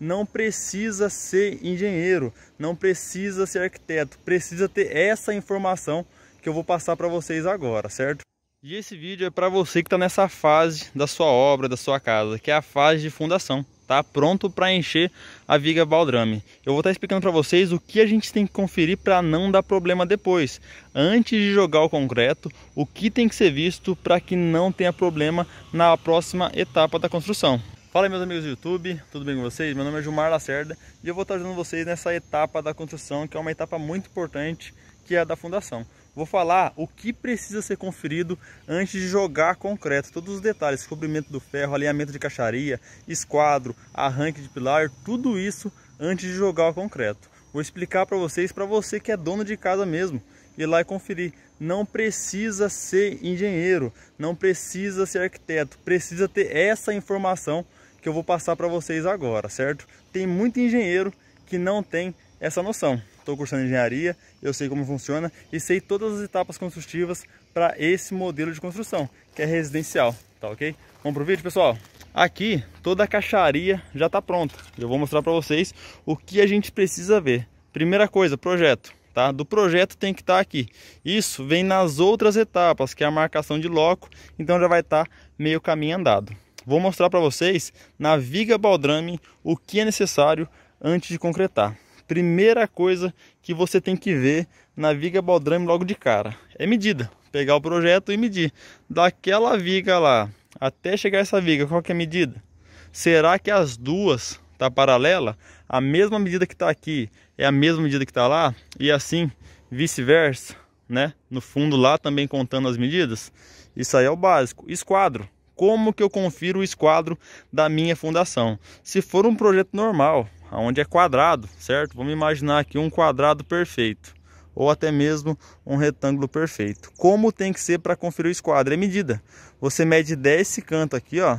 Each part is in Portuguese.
não precisa ser engenheiro, não precisa ser arquiteto, precisa ter essa informação que eu vou passar para vocês agora, certo? E esse vídeo é para você que está nessa fase da sua obra, da sua casa, que é a fase de fundação, tá? Pronto para encher a viga baldrame. Eu vou estar tá explicando para vocês o que a gente tem que conferir para não dar problema depois. Antes de jogar o concreto, o que tem que ser visto para que não tenha problema na próxima etapa da construção. Fala meus amigos do YouTube, tudo bem com vocês? Meu nome é Gilmar Lacerda e eu vou estar ajudando vocês nessa etapa da construção, que é uma etapa muito importante, que é a da fundação. Vou falar o que precisa ser conferido antes de jogar concreto, todos os detalhes, cobrimento do ferro, alinhamento de caixaria, esquadro, arranque de pilar, tudo isso antes de jogar o concreto. Vou explicar para vocês, para você que é dono de casa mesmo, ir lá e conferir. Não precisa ser engenheiro, não precisa ser arquiteto, precisa ter essa informação que eu vou passar para vocês agora, certo? Tem muito engenheiro que não tem essa noção. Estou cursando engenharia, eu sei como funciona e sei todas as etapas construtivas para esse modelo de construção, que é residencial, tá ok? Vamos para o vídeo, pessoal? Aqui, toda a caixaria já está pronta. Eu vou mostrar para vocês o que a gente precisa ver. Primeira coisa, projeto. Tá? Do projeto tem que estar tá aqui. Isso vem nas outras etapas, que é a marcação de loco, então já vai estar tá meio caminho andado. Vou mostrar para vocês na viga baldrame o que é necessário antes de concretar. Primeira coisa que você tem que ver na viga baldrame logo de cara é medida. Pegar o projeto e medir. Daquela viga lá até chegar essa viga, qual que é a medida? Será que as duas tá paralela? A mesma medida que está aqui é a mesma medida que está lá? E assim vice-versa, né? No fundo lá também contando as medidas. Isso aí é o básico. Esquadro como que eu confiro o esquadro da minha fundação. Se for um projeto normal, onde é quadrado, certo? Vamos imaginar aqui um quadrado perfeito ou até mesmo um retângulo perfeito. Como tem que ser para conferir o esquadro? É medida. Você mede 10 esse canto aqui, ó,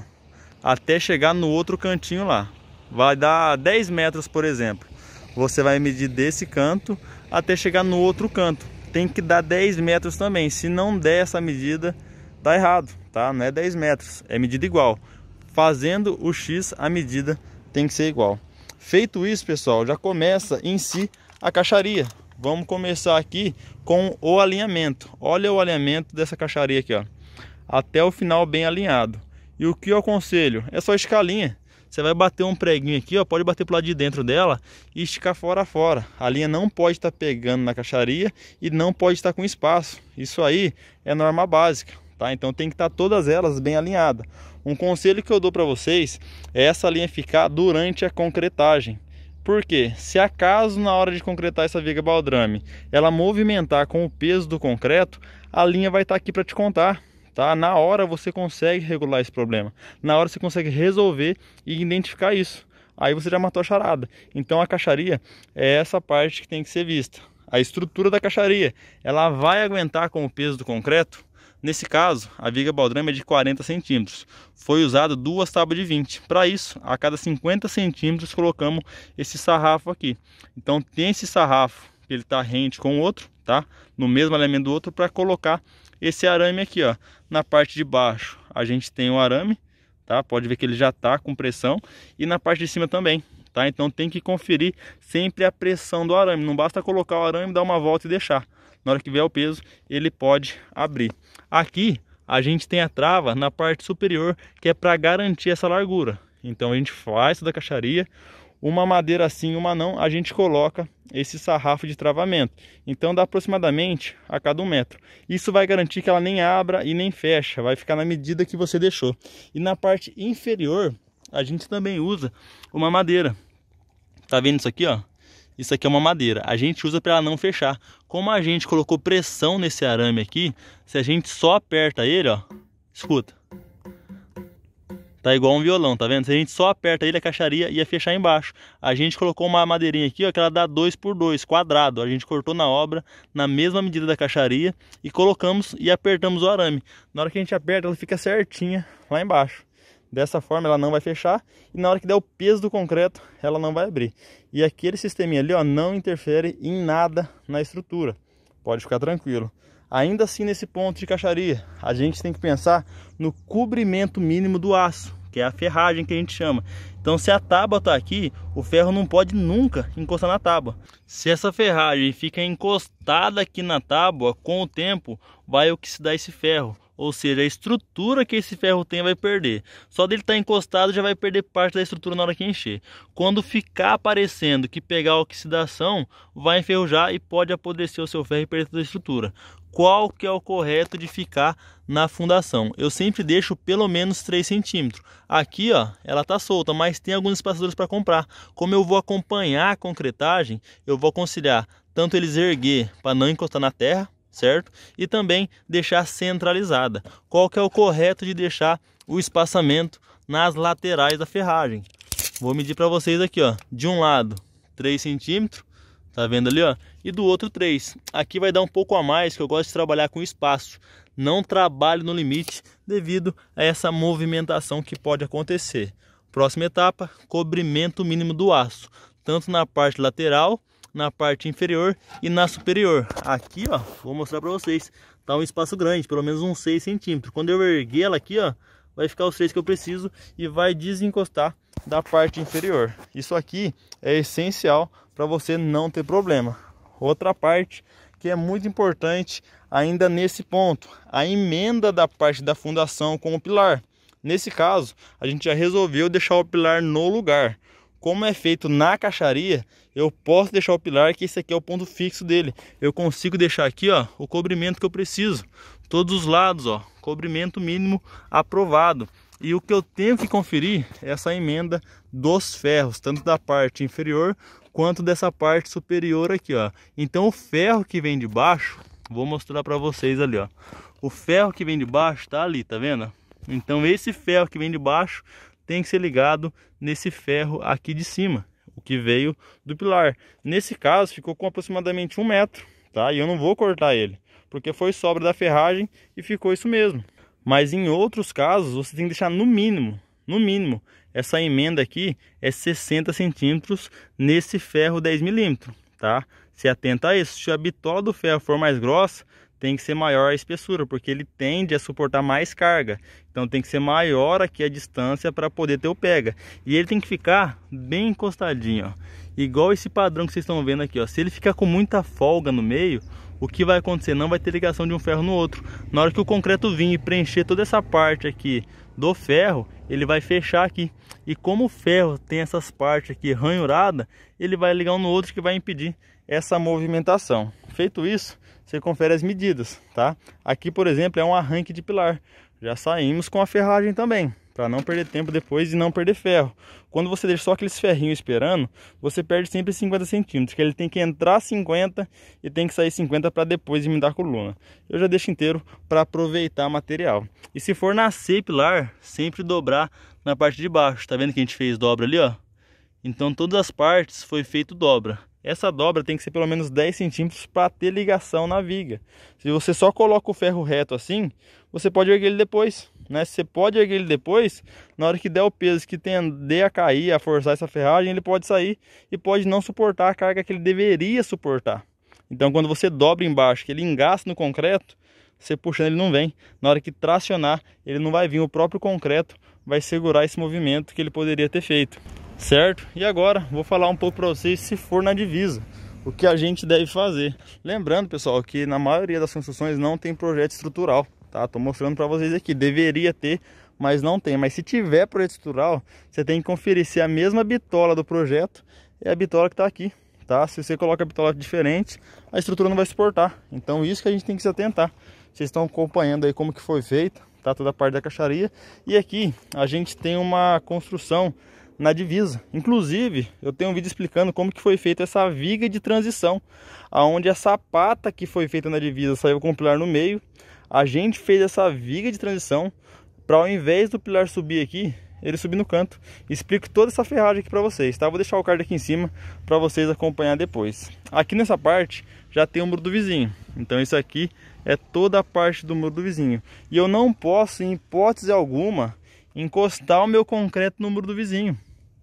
até chegar no outro cantinho lá. Vai dar 10 metros, por exemplo. Você vai medir desse canto até chegar no outro canto. Tem que dar 10 metros também. Se não der essa medida, dá errado tá? Não é 10 metros, é medida igual. Fazendo o X, a medida tem que ser igual. Feito isso, pessoal, já começa em si a caixaria. Vamos começar aqui com o alinhamento. Olha o alinhamento dessa caixaria aqui, ó. Até o final bem alinhado. E o que eu aconselho? É só escalinha. Você vai bater um preguinho aqui, ó, pode bater pro lado de dentro dela e esticar fora a fora. A linha não pode estar tá pegando na caixaria e não pode estar tá com espaço. Isso aí é norma básica tá? Então tem que estar tá todas elas bem alinhadas. Um conselho que eu dou para vocês é essa linha ficar durante a concretagem. Porque se acaso na hora de concretar essa viga baldrame, ela movimentar com o peso do concreto, a linha vai estar tá aqui para te contar, tá? Na hora você consegue regular esse problema. Na hora você consegue resolver e identificar isso. Aí você já matou a charada. Então a caixaria é essa parte que tem que ser vista. A estrutura da caixaria, ela vai aguentar com o peso do concreto? Nesse caso, a viga baldrame é de 40 centímetros. Foi usado duas tábuas de 20. Para isso, a cada 50 centímetros colocamos esse sarrafo aqui. Então tem esse sarrafo que ele está rente com o outro, tá? No mesmo elemento do outro para colocar esse arame aqui, ó. Na parte de baixo a gente tem o arame, tá? Pode ver que ele já está com pressão e na parte de cima também, tá? Então tem que conferir sempre a pressão do arame. Não basta colocar o arame, dar uma volta e deixar na hora que vier o peso, ele pode abrir. Aqui a gente tem a trava na parte superior, que é para garantir essa largura. Então a gente faz da caixaria, uma madeira assim, uma não, a gente coloca esse sarrafo de travamento. Então dá aproximadamente a cada um metro. Isso vai garantir que ela nem abra e nem fecha, vai ficar na medida que você deixou. E na parte inferior, a gente também usa uma madeira. Tá vendo isso aqui, ó? isso aqui é uma madeira. A gente usa para ela não fechar. Como a gente colocou pressão nesse arame aqui, se a gente só aperta ele, ó, escuta. Tá igual um violão, tá vendo? Se a gente só aperta ele, a caixaria ia fechar embaixo. A gente colocou uma madeirinha aqui, ó, que ela dá 2 por 2 quadrado. A gente cortou na obra, na mesma medida da caixaria, e colocamos e apertamos o arame. Na hora que a gente aperta, ela fica certinha lá embaixo. Dessa forma ela não vai fechar e na hora que der o peso do concreto ela não vai abrir. E aquele sisteminha ali ó, não interfere em nada na estrutura, pode ficar tranquilo. Ainda assim nesse ponto de caixaria a gente tem que pensar no cobrimento mínimo do aço, que é a ferragem que a gente chama. Então se a tábua está aqui, o ferro não pode nunca encostar na tábua. Se essa ferragem fica encostada aqui na tábua, com o tempo vai oxidar esse ferro ou seja, a estrutura que esse ferro tem vai perder. Só dele estar tá encostado já vai perder parte da estrutura na hora que encher. Quando ficar aparecendo que pegar oxidação, vai enferrujar e pode apodrecer o seu ferro e perder toda a estrutura. Qual que é o correto de ficar na fundação? Eu sempre deixo pelo menos 3 centímetros. Aqui, ó, ela tá solta, mas tem alguns espaçadores para comprar. Como eu vou acompanhar a concretagem, eu vou conciliar tanto eles erguer para não encostar na terra, certo? E também deixar centralizada. Qual que é o correto de deixar o espaçamento nas laterais da ferragem? Vou medir para vocês aqui, ó. De um lado, 3 centímetros, tá vendo ali, ó? E do outro, 3. Aqui vai dar um pouco a mais, que eu gosto de trabalhar com espaço. Não trabalho no limite devido a essa movimentação que pode acontecer. Próxima etapa, cobrimento mínimo do aço, tanto na parte lateral na parte inferior e na superior. Aqui, ó, vou mostrar para vocês. Tá um espaço grande, pelo menos uns 6 centímetros. Quando eu erguer ela aqui, ó, vai ficar os três que eu preciso e vai desencostar da parte inferior. Isso aqui é essencial para você não ter problema. Outra parte que é muito importante ainda nesse ponto, a emenda da parte da fundação com o pilar. Nesse caso, a gente já resolveu deixar o pilar no lugar como é feito na caixaria, eu posso deixar o pilar que esse aqui é o ponto fixo dele. Eu consigo deixar aqui, ó, o cobrimento que eu preciso. Todos os lados, ó, cobrimento mínimo aprovado. E o que eu tenho que conferir é essa emenda dos ferros, tanto da parte inferior quanto dessa parte superior aqui, ó. Então o ferro que vem de baixo, vou mostrar para vocês ali, ó. O ferro que vem de baixo tá ali, tá vendo? Então esse ferro que vem de baixo tem que ser ligado nesse ferro aqui de cima, o que veio do pilar. Nesse caso, ficou com aproximadamente um metro, tá? E eu não vou cortar ele, porque foi sobra da ferragem e ficou isso mesmo. Mas em outros casos, você tem que deixar no mínimo, no mínimo, essa emenda aqui é 60 centímetros nesse ferro 10 milímetros, tá? Se atenta a isso. Se a bitola do ferro for mais grossa, tem que ser maior a espessura, porque ele tende a suportar mais carga. Então tem que ser maior aqui a distância para poder ter o pega. E ele tem que ficar bem encostadinho, ó. Igual esse padrão que vocês estão vendo aqui, ó. Se ele ficar com muita folga no meio, o que vai acontecer? Não vai ter ligação de um ferro no outro. Na hora que o concreto vir e preencher toda essa parte aqui do ferro, ele vai fechar aqui. E como o ferro tem essas partes aqui ranhurada, ele vai ligar um no outro que vai impedir essa movimentação. Feito isso, você confere as medidas, tá? Aqui, por exemplo, é um arranque de pilar. Já saímos com a ferragem também, para não perder tempo depois e não perder ferro. Quando você deixa só aqueles ferrinhos esperando, você perde sempre 50 centímetros, que ele tem que entrar 50 e tem que sair 50 para depois emendar a coluna. Eu já deixo inteiro para aproveitar material. E se for nascer pilar, sempre dobrar na parte de baixo. Tá vendo que a gente fez dobra ali, ó? Então todas as partes foi feito dobra essa dobra tem que ser pelo menos 10 centímetros para ter ligação na viga. Se você só coloca o ferro reto assim, você pode erguer ele depois. Né? Você pode erguer ele depois, na hora que der o peso que tender a cair, a forçar essa ferragem, ele pode sair e pode não suportar a carga que ele deveria suportar. Então quando você dobra embaixo, que ele engaste no concreto, você puxando ele não vem. Na hora que tracionar, ele não vai vir, o próprio concreto vai segurar esse movimento que ele poderia ter feito certo? E agora vou falar um pouco para vocês se for na divisa, o que a gente deve fazer. Lembrando, pessoal, que na maioria das construções não tem projeto estrutural, tá? Tô mostrando para vocês aqui, deveria ter, mas não tem. Mas se tiver projeto estrutural, você tem que conferir se é a mesma bitola do projeto é a bitola que está aqui, tá? Se você coloca a bitola diferente, a estrutura não vai suportar. Então isso que a gente tem que se atentar. Vocês estão acompanhando aí como que foi feita, tá? Toda a parte da caixaria. E aqui a gente tem uma construção na divisa. Inclusive, eu tenho um vídeo explicando como que foi feita essa viga de transição, aonde essa pata que foi feita na divisa saiu com o pilar no meio. A gente fez essa viga de transição para ao invés do pilar subir aqui, ele subir no canto. Explico toda essa ferragem aqui para vocês, tá? Vou deixar o card aqui em cima para vocês acompanhar depois. Aqui nessa parte já tem o muro do vizinho. Então isso aqui é toda a parte do muro do vizinho. E eu não posso, em hipótese alguma, encostar o meu concreto no muro do vizinho.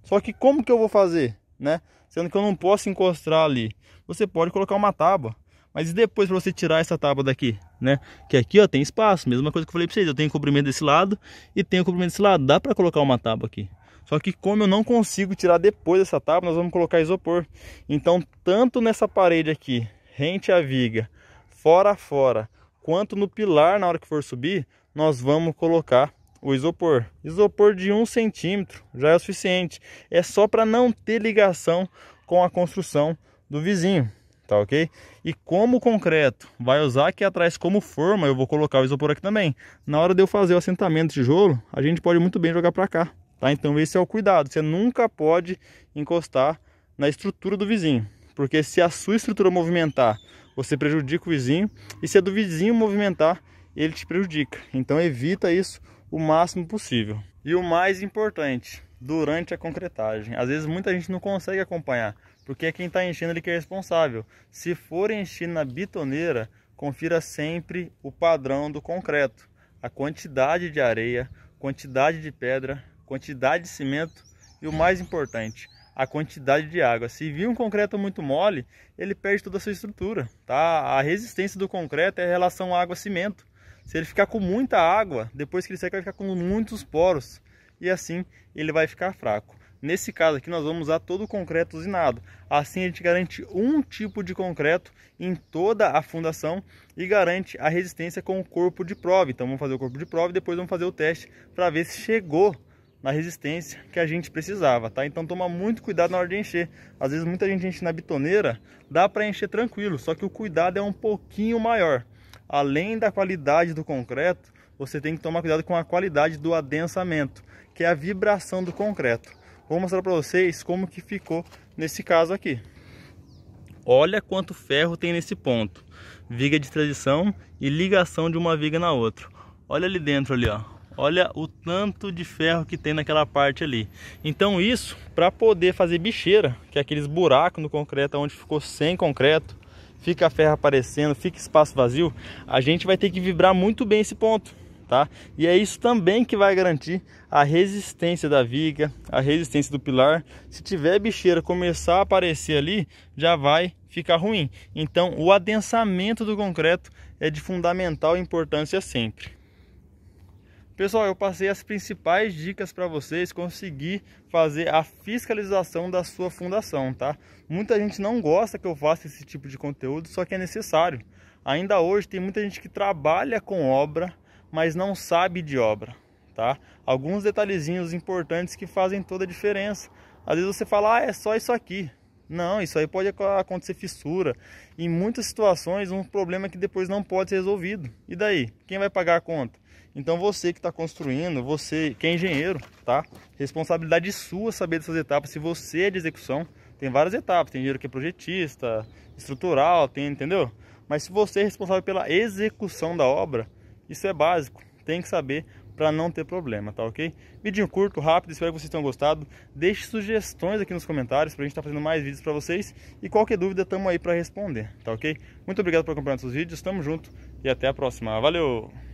Só que como que eu vou fazer, né? Sendo que eu não posso encostar ali. Você pode colocar uma tábua, mas e depois para você tirar essa tábua daqui, né? Que aqui, ó, tem espaço. Mesma coisa que eu falei para vocês, eu tenho comprimento desse lado e tenho comprimento desse lado. Dá para colocar uma tábua aqui. Só que como eu não consigo tirar depois essa tábua, nós vamos colocar isopor. Então, tanto nessa parede aqui, rente à viga, fora a fora, quanto no pilar na hora que for subir, nós vamos colocar o isopor. Isopor de 1 um centímetro já é o suficiente. É só para não ter ligação com a construção do vizinho, tá ok? E como o concreto vai usar aqui atrás como forma, eu vou colocar o isopor aqui também. Na hora de eu fazer o assentamento de tijolo, a gente pode muito bem jogar para cá, tá? Então esse é o cuidado, você nunca pode encostar na estrutura do vizinho. Porque se a sua estrutura movimentar, você prejudica o vizinho. E se a do vizinho movimentar, ele te prejudica. Então evita isso o máximo possível. E o mais importante, durante a concretagem. Às vezes muita gente não consegue acompanhar, porque é quem está enchendo ele que é responsável. Se for encher na bitoneira, confira sempre o padrão do concreto, a quantidade de areia, quantidade de pedra, quantidade de cimento e o mais importante, a quantidade de água. Se vir um concreto muito mole, ele perde toda a sua estrutura, tá? A resistência do concreto é a relação água-cimento. Se ele ficar com muita água, depois que ele seca, vai ficar com muitos poros. E assim ele vai ficar fraco. Nesse caso aqui, nós vamos usar todo o concreto usinado. Assim, a gente garante um tipo de concreto em toda a fundação e garante a resistência com o corpo de prova. Então, vamos fazer o corpo de prova e depois vamos fazer o teste para ver se chegou na resistência que a gente precisava, tá? Então toma muito cuidado na hora de encher. Às vezes muita gente enche na bitoneira, dá para encher tranquilo, só que o cuidado é um pouquinho maior além da qualidade do concreto, você tem que tomar cuidado com a qualidade do adensamento, que é a vibração do concreto. Vou mostrar para vocês como que ficou nesse caso aqui. Olha quanto ferro tem nesse ponto. Viga de transição e ligação de uma viga na outra. Olha ali dentro ali, ó. Olha o tanto de ferro que tem naquela parte ali. Então isso, para poder fazer bicheira, que é aqueles buracos no concreto onde ficou sem concreto, fica a ferro aparecendo, fica espaço vazio, a gente vai ter que vibrar muito bem esse ponto. Tá? E é isso também que vai garantir a resistência da viga, a resistência do pilar. Se tiver bicheira começar a aparecer ali, já vai ficar ruim. Então, o adensamento do concreto é de fundamental importância sempre. Pessoal, eu passei as principais dicas para vocês conseguir fazer a fiscalização da sua fundação, tá? Muita gente não gosta que eu faça esse tipo de conteúdo, só que é necessário. Ainda hoje tem muita gente que trabalha com obra, mas não sabe de obra, tá? Alguns detalhezinhos importantes que fazem toda a diferença. Às vezes você fala, ah, é só isso aqui. Não, isso aí pode acontecer fissura. Em muitas situações, um problema que depois não pode ser resolvido. E daí? Quem vai pagar a conta? Então você que está construindo, você que é engenheiro, tá? Responsabilidade sua saber dessas etapas. Se você é de execução, tem várias etapas. Tem engenheiro que é projetista, estrutural, tem, entendeu? Mas se você é responsável pela execução da obra, isso é básico. Tem que saber para não ter problema, tá ok? Vídeo curto, rápido, espero que vocês tenham gostado. Deixe sugestões aqui nos comentários para a gente estar tá fazendo mais vídeos para vocês. E qualquer dúvida, estamos aí para responder, tá ok? Muito obrigado por acompanhar nossos vídeos, tamo junto e até a próxima. Valeu!